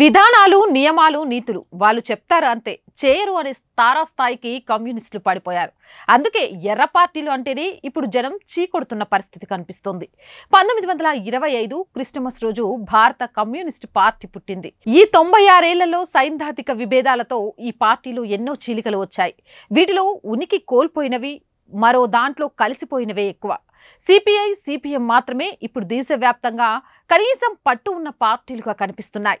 విధానాలు నియమాలు నీతులు వాళ్ళు చెప్తారు అంతే చేయరు అనే తారాస్థాయికి కమ్యూనిస్టులు పడిపోయారు అందుకే ఎర్ర పార్టీలు అంటేనే ఇప్పుడు జనం చీకొడుతున్న పరిస్థితి కనిపిస్తోంది పంతొమ్మిది వందల ఇరవై ఐదు క్రిస్టమస్ రోజు భారత కమ్యూనిస్ట్ పార్టీ పుట్టింది ఈ తొంభై ఆరేళ్లలో సైద్ధాంతిక విభేదాలతో ఈ పార్టీలో ఎన్నో చీలికలు వచ్చాయి వీటిలో ఉనికి కోల్పోయినవి మరో దాంట్లో కలిసిపోయినవే ఎక్కువ సిపిఐ సిపిఎం మాత్రమే ఇప్పుడు దేశవ్యాప్తంగా కనీసం పట్టు ఉన్న పార్టీలుగా కనిపిస్తున్నాయి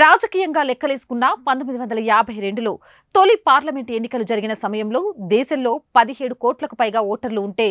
రాజకీయంగా లెక్కలేసుకున్న పంతొమ్మిది వందల యాభై రెండులో తొలి పార్లమెంట్ ఎన్నికలు జరిగిన సమయంలో దేశంలో పదిహేడు కోట్లకు పైగా ఓటర్లు ఉంటే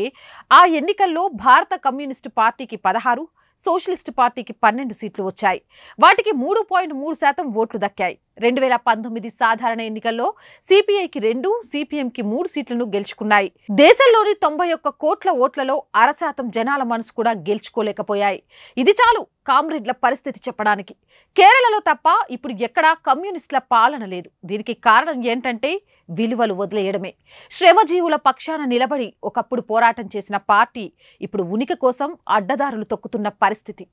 ఆ ఎన్నికల్లో భారత కమ్యూనిస్టు పార్టీకి పదహారు సోషలిస్టు పార్టీకి పన్నెండు సీట్లు వచ్చాయి వాటికి మూడు పాయింట్ మూడు శాతం ఓట్లు దక్కాయి రెండు వేల పంతొమ్మిది సాధారణ ఎన్నికల్లో సిపిఐకి రెండు సిపిఎంకి మూడు సీట్లను గెలుచుకున్నాయి దేశంలోని తొంభై ఒక్క కోట్ల ఓట్లలో అరశాతం జనాల మనసు కూడా గెలుచుకోలేకపోయాయి ఇది చాలు కామ్రేడ్ల పరిస్థితి చెప్పడానికి కేరళలో తప్ప ఇప్పుడు ఎక్కడా కమ్యూనిస్టుల పాలన లేదు దీనికి కారణం ఏంటంటే విలువలు వదిలేయడమే శ్రమజీవుల పక్షాన నిలబడి ఒకప్పుడు పోరాటం చేసిన పార్టీ ఇప్పుడు ఉనికి కోసం అడ్డదారులు తొక్కుతున్న పరిస్థితి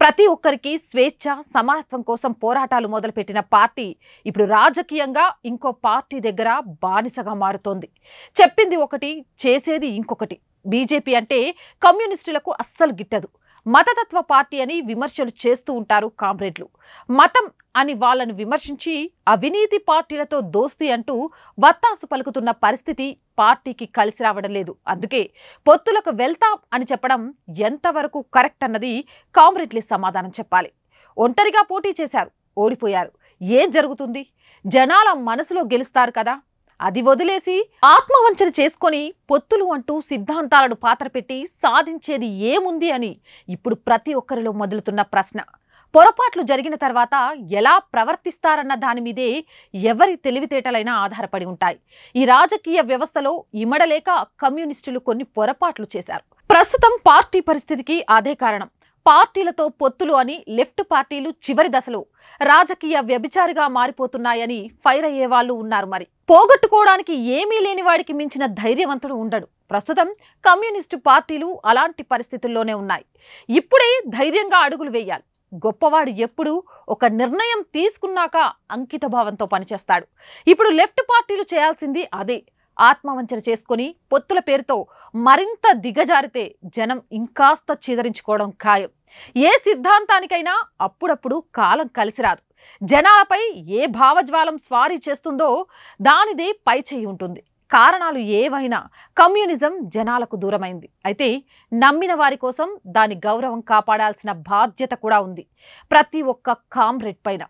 ప్రతి ఒక్కరికి స్వేచ్ఛ సమానత్వం కోసం పోరాటాలు మొదలుపెట్టిన పార్టీ ఇప్పుడు రాజకీయంగా ఇంకో పార్టీ దగ్గర బానిసగా మారుతోంది చెప్పింది ఒకటి చేసేది ఇంకొకటి బీజేపీ అంటే కమ్యూనిస్టులకు అస్సలు గిట్టదు మతతత్వ పార్టీ అని విమర్శలు చేస్తూ ఉంటారు కామ్రేడ్లు మతం అని వాళ్ళను విమర్శించి అవినీతి పార్టీలతో దోస్తీ అంటూ వత్తాసు పలుకుతున్న పరిస్థితి పార్టీకి కలిసి రావడం లేదు అందుకే పొత్తులకు వెళ్తాం అని చెప్పడం ఎంతవరకు కరెక్ట్ అన్నది కామ్రేడ్లే సమాధానం చెప్పాలి ఒంటరిగా పోటీ చేశారు ఓడిపోయారు ఏం జరుగుతుంది జనాల మనసులో గెలుస్తారు కదా అది వదిలేసి ఆత్మవంచన చేసుకొని పొత్తులు అంటూ సిద్ధాంతాలను పాత్రపెట్టి సాధించేది ఏముంది అని ఇప్పుడు ప్రతి ఒక్కరిలో మొదలుతున్న ప్రశ్న పొరపాట్లు జరిగిన తర్వాత ఎలా ప్రవర్తిస్తారన్న దాని మీదే ఎవరి తెలివితేటలైనా ఆధారపడి ఉంటాయి ఈ రాజకీయ వ్యవస్థలో ఇమడలేక కమ్యూనిస్టులు కొన్ని పొరపాట్లు చేశారు ప్రస్తుతం పార్టీ పరిస్థితికి అదే కారణం పార్టీలతో పొత్తులు అని లెఫ్ట్ పార్టీలు చివరి దశలో రాజకీయ వ్యభిచారిగా మారిపోతున్నాయని ఫైర్ అయ్యే వాళ్ళు ఉన్నారు మరి పోగొట్టుకోవడానికి ఏమీ లేని వాడికి మించిన ధైర్యవంతుడు ఉండడు ప్రస్తుతం కమ్యూనిస్టు పార్టీలు అలాంటి పరిస్థితుల్లోనే ఉన్నాయి ఇప్పుడే ధైర్యంగా అడుగులు వేయాలి గొప్పవాడు ఎప్పుడూ ఒక నిర్ణయం తీసుకున్నాక అంకితభావంతో పనిచేస్తాడు ఇప్పుడు లెఫ్ట్ పార్టీలు చేయాల్సింది అదే ఆత్మవంచన చేసుకుని పొత్తుల పేరుతో మరింత దిగజారితే జనం ఇంకాస్త చీదరించుకోవడం ఖాయం ఏ సిద్ధాంతానికైనా అప్పుడప్పుడు కాలం కలిసిరాదు జనాలపై ఏ భావజ్వాలం స్వారీ చేస్తుందో దానిదే చేయి ఉంటుంది కారణాలు ఏవైనా కమ్యూనిజం జనాలకు దూరమైంది అయితే నమ్మిన వారి కోసం దాని గౌరవం కాపాడాల్సిన బాధ్యత కూడా ఉంది ప్రతి ఒక్క కామ్రేడ్ పైన